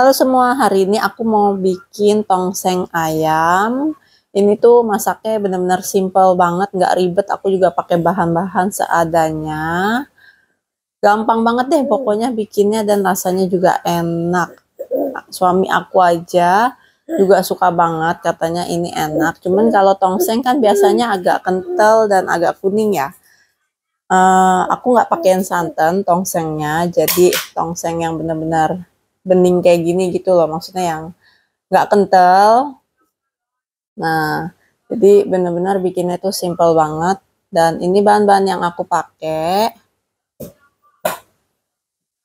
Halo semua, hari ini aku mau bikin tongseng ayam. Ini tuh masaknya benar-benar simple banget, nggak ribet. Aku juga pakai bahan-bahan seadanya. Gampang banget deh pokoknya bikinnya dan rasanya juga enak. Suami aku aja juga suka banget katanya ini enak. Cuman kalau tongseng kan biasanya agak kental dan agak kuning ya. Uh, aku nggak pakaiin santan tongsengnya, jadi tongseng yang benar-benar bening kayak gini gitu loh maksudnya yang nggak kental nah jadi benar-benar bikinnya tuh simple banget dan ini bahan-bahan yang aku pakai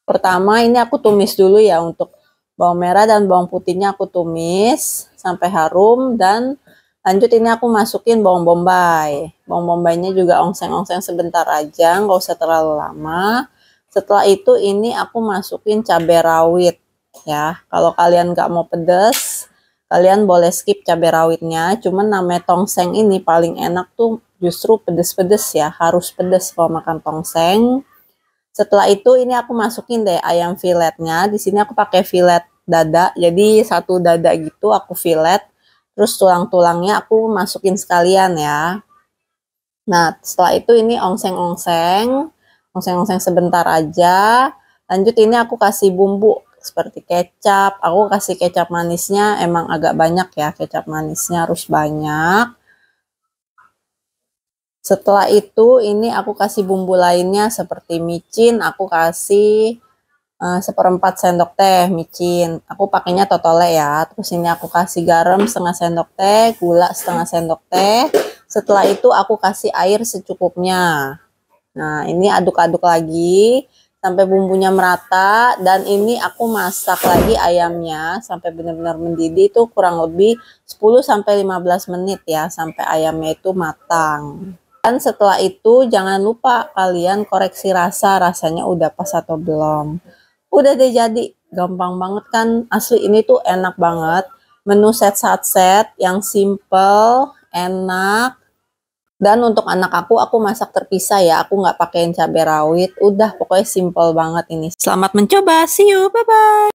pertama ini aku tumis dulu ya untuk bawang merah dan bawang putihnya aku tumis sampai harum dan lanjut ini aku masukin bawang bombay bawang bombaynya juga ongseng-ongseng sebentar aja nggak usah terlalu lama setelah itu ini aku masukin cabai rawit ya. Kalau kalian nggak mau pedas, kalian boleh skip cabai rawitnya. Cuman namanya tongseng ini paling enak tuh justru pedes-pedes ya. Harus pedes kalau makan tongseng. Setelah itu ini aku masukin deh ayam filetnya. Di sini aku pakai filet dada. Jadi satu dada gitu aku filet. Terus tulang-tulangnya aku masukin sekalian ya. Nah, setelah itu ini ongseng-ongseng. Ongseng-ongseng sebentar aja. Lanjut ini aku kasih bumbu seperti kecap. Aku kasih kecap manisnya emang agak banyak ya, kecap manisnya harus banyak. Setelah itu ini aku kasih bumbu lainnya seperti micin, aku kasih eh, seperempat uh, sendok teh micin. Aku pakainya totole ya. Terus ini aku kasih garam setengah sendok teh, gula setengah sendok teh. Setelah itu aku kasih air secukupnya. Nah, ini aduk-aduk lagi sampai bumbunya merata dan ini aku masak lagi ayamnya sampai benar-benar mendidih itu kurang lebih 10 15 menit ya sampai ayamnya itu matang. Dan setelah itu jangan lupa kalian koreksi rasa rasanya udah pas atau belum. Udah deh jadi, gampang banget kan. Asli ini tuh enak banget. Menu set-set set yang simple, enak, dan untuk anak aku, aku masak terpisah ya. Aku nggak pakein cabai rawit. Udah, pokoknya simple banget ini. Selamat mencoba. See you. Bye-bye.